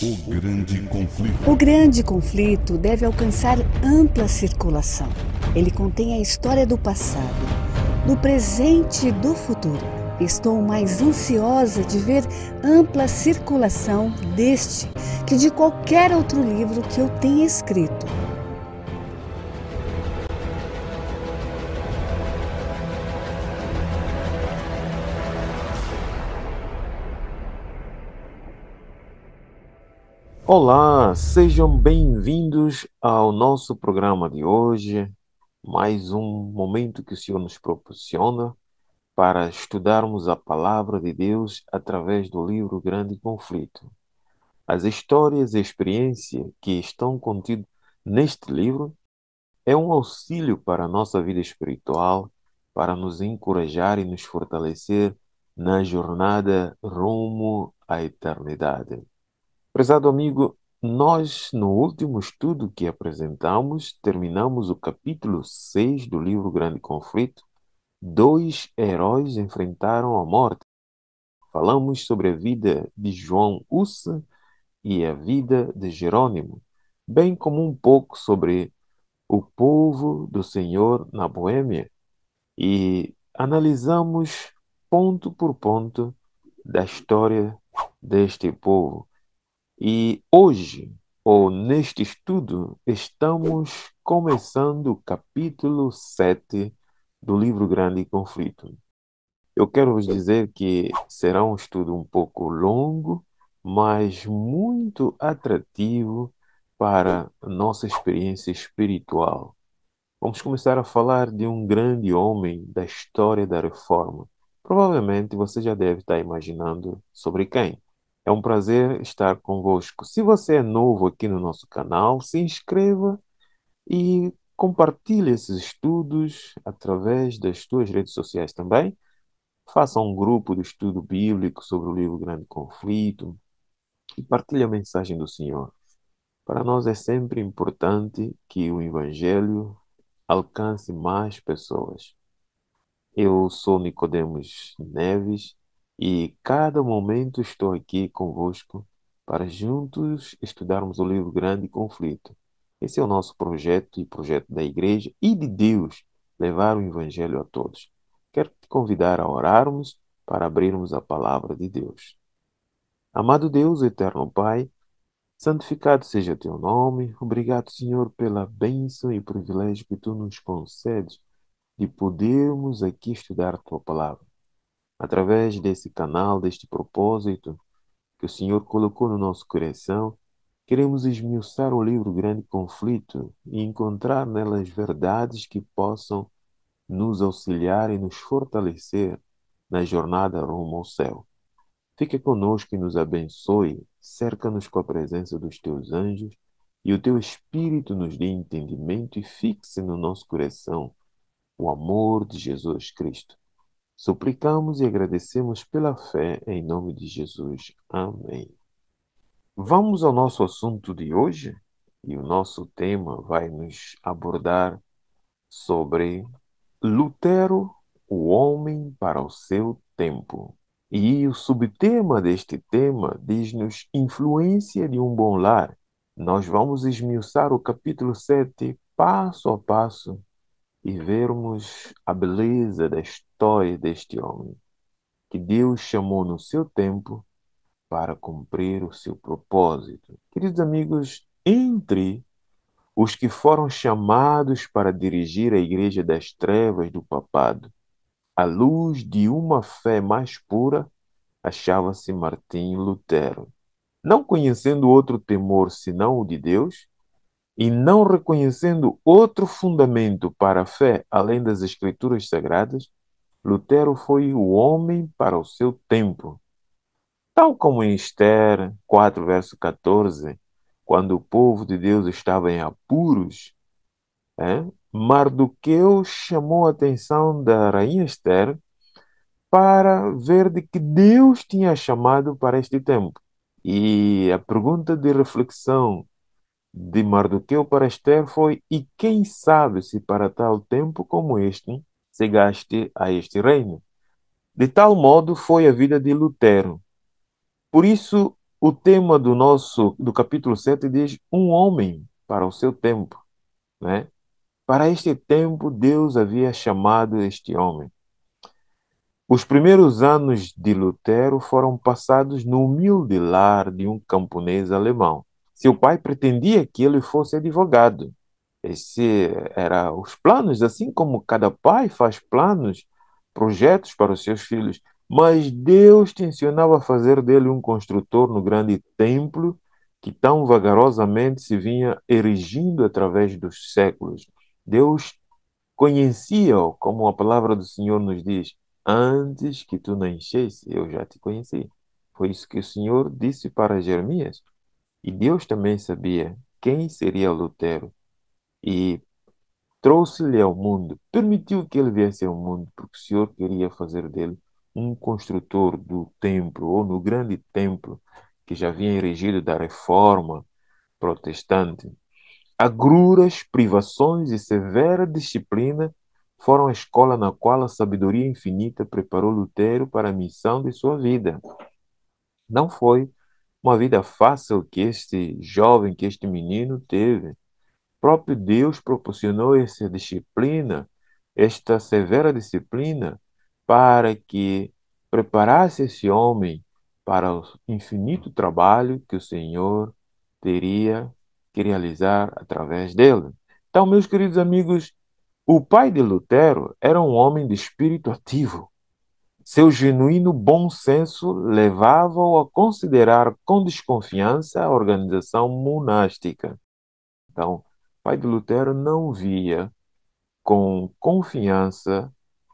O grande conflito. O grande conflito deve alcançar ampla circulação. Ele contém a história do passado, do presente e do futuro. Estou mais ansiosa de ver ampla circulação deste que de qualquer outro livro que eu tenha escrito. Olá, sejam bem-vindos ao nosso programa de hoje. Mais um momento que o Senhor nos proporciona para estudarmos a palavra de Deus através do livro Grande Conflito. As histórias e experiências que estão contidas neste livro é um auxílio para a nossa vida espiritual, para nos encorajar e nos fortalecer na jornada rumo à eternidade. Prezado amigo, nós, no último estudo que apresentamos, terminamos o capítulo 6 do livro Grande Conflito. Dois heróis enfrentaram a morte. Falamos sobre a vida de João Ussa e a vida de Jerônimo, bem como um pouco sobre o povo do Senhor na Boêmia. E analisamos ponto por ponto da história deste povo. E hoje, ou neste estudo, estamos começando o capítulo 7 do livro Grande Conflito. Eu quero vos dizer que será um estudo um pouco longo, mas muito atrativo para a nossa experiência espiritual. Vamos começar a falar de um grande homem da história da reforma. Provavelmente você já deve estar imaginando sobre quem. É um prazer estar convosco. Se você é novo aqui no nosso canal, se inscreva e compartilhe esses estudos através das suas redes sociais também. Faça um grupo de estudo bíblico sobre o livro Grande Conflito e partilhe a mensagem do Senhor. Para nós é sempre importante que o Evangelho alcance mais pessoas. Eu sou Nicodemos Neves e cada momento estou aqui convosco para juntos estudarmos o livro Grande Conflito. Esse é o nosso projeto e projeto da Igreja e de Deus, levar o Evangelho a todos. Quero te convidar a orarmos para abrirmos a palavra de Deus. Amado Deus, eterno Pai, santificado seja teu nome. Obrigado, Senhor, pela bênção e privilégio que tu nos concedes de podermos aqui estudar a tua palavra através desse canal, deste propósito que o Senhor colocou no nosso coração, queremos esmiuçar o livro Grande Conflito e encontrar nelas verdades que possam nos auxiliar e nos fortalecer na jornada rumo ao céu. Fica conosco e nos abençoe, cerca-nos com a presença dos teus anjos e o teu Espírito nos dê entendimento e fixe no nosso coração o amor de Jesus Cristo Suplicamos e agradecemos pela fé em nome de Jesus. Amém. Vamos ao nosso assunto de hoje e o nosso tema vai nos abordar sobre Lutero, o homem para o seu tempo. E o subtema deste tema diz-nos influência de um bom lar. Nós vamos esmiuçar o capítulo 7 passo a passo e vermos a beleza das história deste homem, que Deus chamou no seu tempo para cumprir o seu propósito. Queridos amigos, entre os que foram chamados para dirigir a Igreja das Trevas do Papado, à luz de uma fé mais pura, achava-se Martim Lutero. Não conhecendo outro temor senão o de Deus, e não reconhecendo outro fundamento para a fé além das Escrituras Sagradas, Lutero foi o homem para o seu tempo. Tal como em Esther 4, verso 14, quando o povo de Deus estava em apuros, é, Mardoqueu chamou a atenção da rainha Esther para ver de que Deus tinha chamado para este tempo. E a pergunta de reflexão de Mardoqueu para Esther foi: e quem sabe se para tal tempo como este chegaste a este reino. De tal modo foi a vida de Lutero. Por isso, o tema do nosso do capítulo 7 diz um homem para o seu tempo, né? Para este tempo Deus havia chamado este homem. Os primeiros anos de Lutero foram passados no humilde lar de um camponês alemão. Seu pai pretendia que ele fosse advogado, esse era os planos, assim como cada pai faz planos, projetos para os seus filhos. Mas Deus tensionava fazer dele um construtor no grande templo que tão vagarosamente se vinha erigindo através dos séculos. Deus conhecia-o, como a palavra do Senhor nos diz, antes que tu nascesse, eu já te conheci. Foi isso que o Senhor disse para Jeremias. E Deus também sabia quem seria Lutero e trouxe-lhe ao mundo, permitiu que ele viesse ao mundo, porque o Senhor queria fazer dele um construtor do templo, ou no grande templo que já havia erigido da reforma protestante. Agruras, privações e severa disciplina foram a escola na qual a sabedoria infinita preparou Lutero para a missão de sua vida. Não foi uma vida fácil que este jovem, que este menino teve próprio Deus proporcionou essa disciplina, esta severa disciplina, para que preparasse esse homem para o infinito trabalho que o Senhor teria que realizar através dele. Então, meus queridos amigos, o pai de Lutero era um homem de espírito ativo. Seu genuíno bom senso levava-o a considerar com desconfiança a organização monástica. Então, pai de Lutero não via com confiança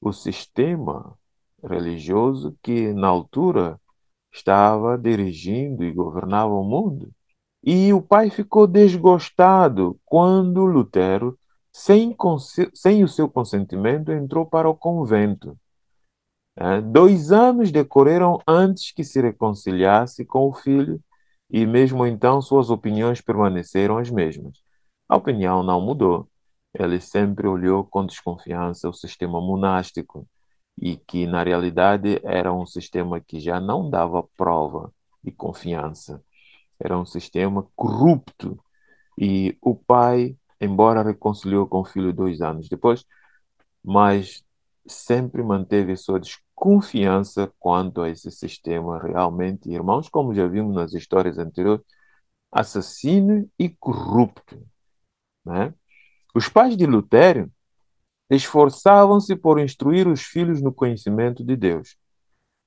o sistema religioso que, na altura, estava dirigindo e governava o mundo. E o pai ficou desgostado quando Lutero, sem, sem o seu consentimento, entrou para o convento. É, dois anos decorreram antes que se reconciliasse com o filho, e mesmo então suas opiniões permaneceram as mesmas. A opinião não mudou. Ele sempre olhou com desconfiança o sistema monástico e que, na realidade, era um sistema que já não dava prova e confiança. Era um sistema corrupto. E o pai, embora reconciliou com o filho dois anos depois, mas sempre manteve sua desconfiança quanto a esse sistema realmente, irmãos, como já vimos nas histórias anteriores, assassino e corrupto. Né? Os pais de Lutério esforçavam-se por instruir os filhos no conhecimento de Deus.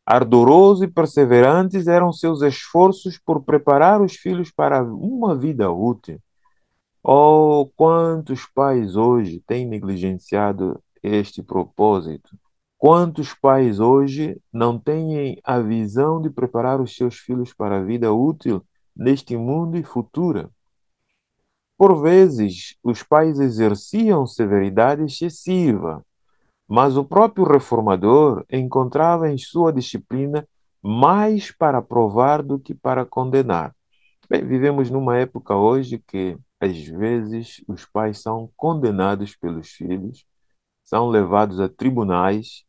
Ardorosos e perseverantes eram seus esforços por preparar os filhos para uma vida útil. Oh, quantos pais hoje têm negligenciado este propósito? Quantos pais hoje não têm a visão de preparar os seus filhos para a vida útil neste mundo e futura? Por vezes, os pais exerciam severidade excessiva, mas o próprio reformador encontrava em sua disciplina mais para provar do que para condenar. Bem, vivemos numa época hoje que, às vezes, os pais são condenados pelos filhos, são levados a tribunais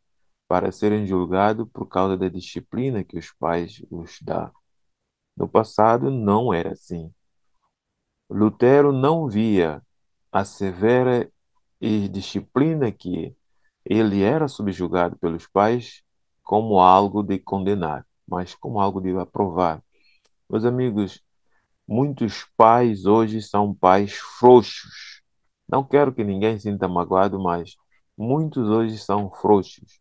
para serem julgados por causa da disciplina que os pais os dão. No passado não era assim. Lutero não via a severa disciplina que ele era subjugado pelos pais como algo de condenar, mas como algo de aprovar. Meus amigos, muitos pais hoje são pais frouxos. Não quero que ninguém sinta magoado, mas muitos hoje são frouxos.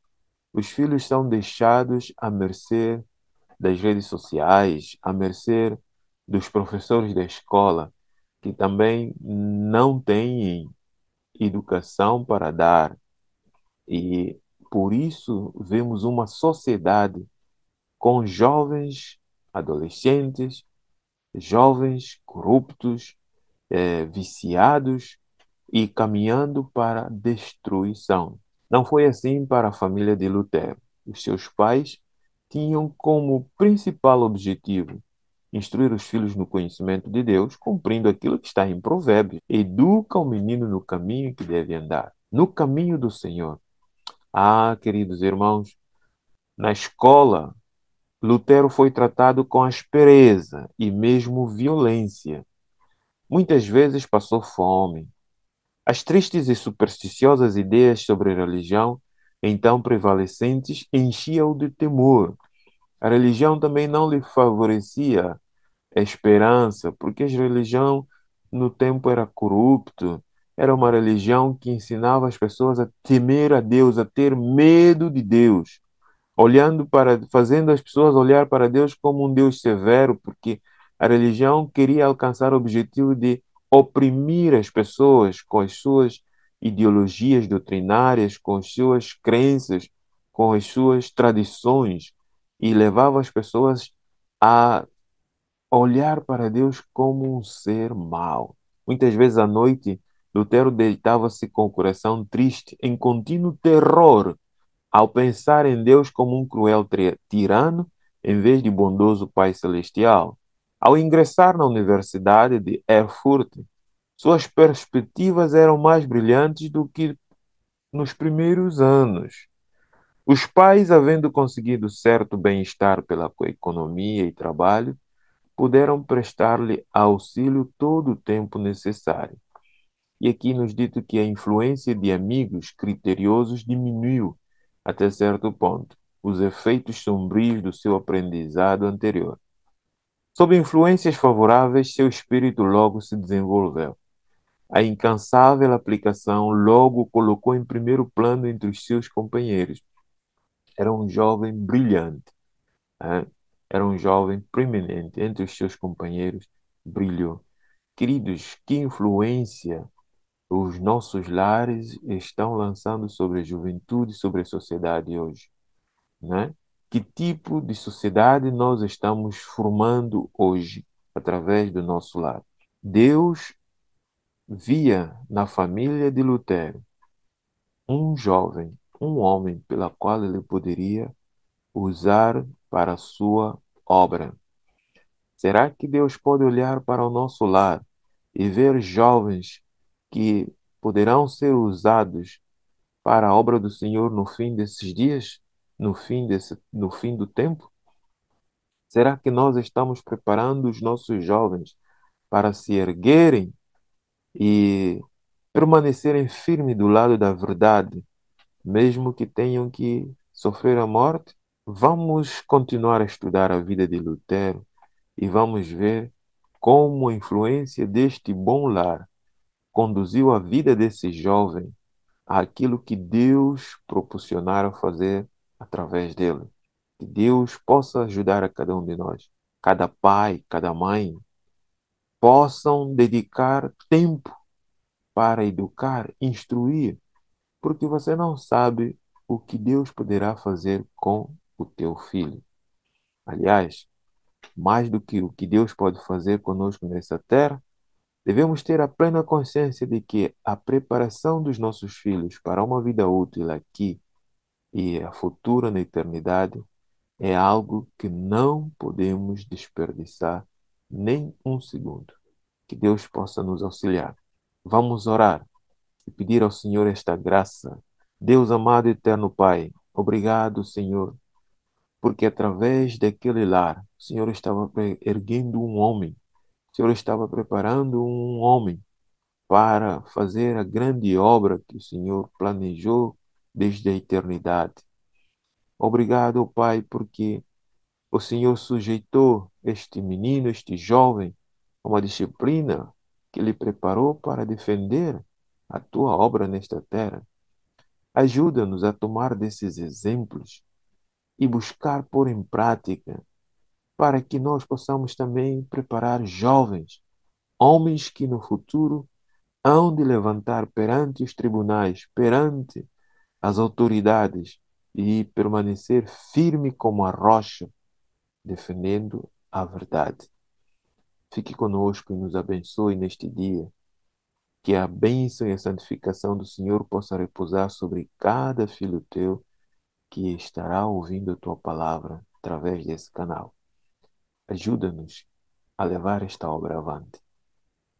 Os filhos são deixados à mercê das redes sociais, à mercê dos professores da escola, que também não têm educação para dar. E por isso vemos uma sociedade com jovens adolescentes, jovens corruptos, eh, viciados e caminhando para destruição. Não foi assim para a família de Lutero. Os seus pais tinham como principal objetivo instruir os filhos no conhecimento de Deus, cumprindo aquilo que está em Provérbios. Educa o menino no caminho que deve andar, no caminho do Senhor. Ah, queridos irmãos, na escola, Lutero foi tratado com aspereza e mesmo violência. Muitas vezes passou fome. As tristes e supersticiosas ideias sobre religião, então prevalecentes, enchiam-o de temor a religião também não lhe favorecia a esperança, porque a religião no tempo era corrupto, era uma religião que ensinava as pessoas a temer a Deus, a ter medo de Deus, olhando para fazendo as pessoas olhar para Deus como um Deus severo, porque a religião queria alcançar o objetivo de oprimir as pessoas com as suas ideologias doutrinárias, com as suas crenças, com as suas tradições e levava as pessoas a olhar para Deus como um ser mau. Muitas vezes à noite, Lutero deitava-se com o coração triste, em contínuo terror, ao pensar em Deus como um cruel tirano em vez de bondoso Pai Celestial. Ao ingressar na Universidade de Erfurt, suas perspectivas eram mais brilhantes do que nos primeiros anos. Os pais, havendo conseguido certo bem-estar pela economia e trabalho, puderam prestar-lhe auxílio todo o tempo necessário. E aqui nos dito que a influência de amigos criteriosos diminuiu até certo ponto os efeitos sombrios do seu aprendizado anterior. Sob influências favoráveis, seu espírito logo se desenvolveu. A incansável aplicação logo o colocou em primeiro plano entre os seus companheiros, era um jovem brilhante, era um jovem preeminente entre os seus companheiros, brilhou. Queridos, que influência os nossos lares estão lançando sobre a juventude, sobre a sociedade hoje, né? Que tipo de sociedade nós estamos formando hoje através do nosso lar? Deus via na família de Lutero um jovem um homem pela qual ele poderia usar para sua obra. Será que Deus pode olhar para o nosso lar e ver jovens que poderão ser usados para a obra do Senhor no fim desses dias, no fim desse, no fim do tempo? Será que nós estamos preparando os nossos jovens para se erguerem e permanecerem firmes do lado da verdade, mesmo que tenham que sofrer a morte, vamos continuar a estudar a vida de Lutero e vamos ver como a influência deste bom lar conduziu a vida desse jovem àquilo que Deus proporcionara fazer através dele. Que Deus possa ajudar a cada um de nós, cada pai, cada mãe, possam dedicar tempo para educar, instruir porque você não sabe o que Deus poderá fazer com o teu filho. Aliás, mais do que o que Deus pode fazer conosco nessa terra, devemos ter a plena consciência de que a preparação dos nossos filhos para uma vida útil aqui e a futura na eternidade é algo que não podemos desperdiçar nem um segundo. Que Deus possa nos auxiliar. Vamos orar e pedir ao Senhor esta graça. Deus amado e eterno Pai, obrigado, Senhor, porque através daquele lar, o Senhor estava erguendo um homem, o Senhor estava preparando um homem para fazer a grande obra que o Senhor planejou desde a eternidade. Obrigado, Pai, porque o Senhor sujeitou este menino, este jovem, a uma disciplina que ele preparou para defender a tua obra nesta terra. Ajuda-nos a tomar desses exemplos e buscar pôr em prática para que nós possamos também preparar jovens, homens que no futuro hão de levantar perante os tribunais, perante as autoridades e permanecer firme como a rocha, defendendo a verdade. Fique conosco e nos abençoe neste dia que a bênção e a santificação do Senhor possa repousar sobre cada filho teu que estará ouvindo a tua palavra através desse canal. Ajuda-nos a levar esta obra avante.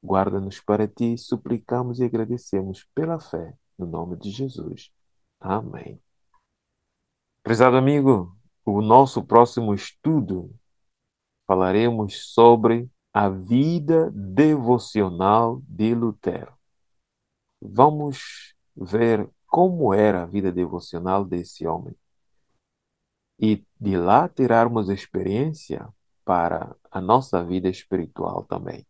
Guarda-nos para ti, suplicamos e agradecemos pela fé, no nome de Jesus. Amém. Prezado amigo, o nosso próximo estudo falaremos sobre a vida devocional de Lutero. Vamos ver como era a vida devocional desse homem e de lá tirarmos experiência para a nossa vida espiritual também.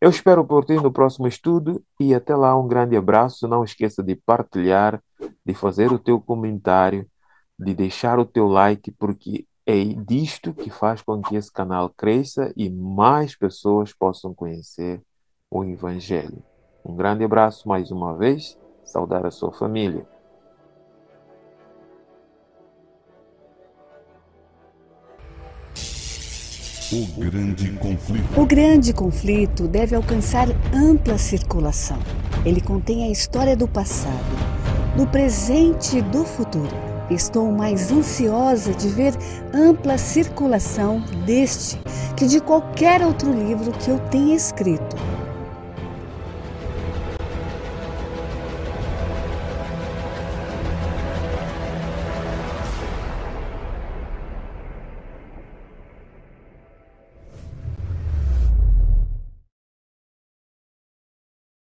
Eu espero por ti no próximo estudo e até lá um grande abraço. Não esqueça de partilhar, de fazer o teu comentário, de deixar o teu like, porque é disto que faz com que esse canal cresça e mais pessoas possam conhecer o Evangelho. Um grande abraço mais uma vez, saudar a sua família. O grande conflito. O grande conflito deve alcançar ampla circulação. Ele contém a história do passado, do presente e do futuro Estou mais ansiosa de ver ampla circulação deste que de qualquer outro livro que eu tenha escrito.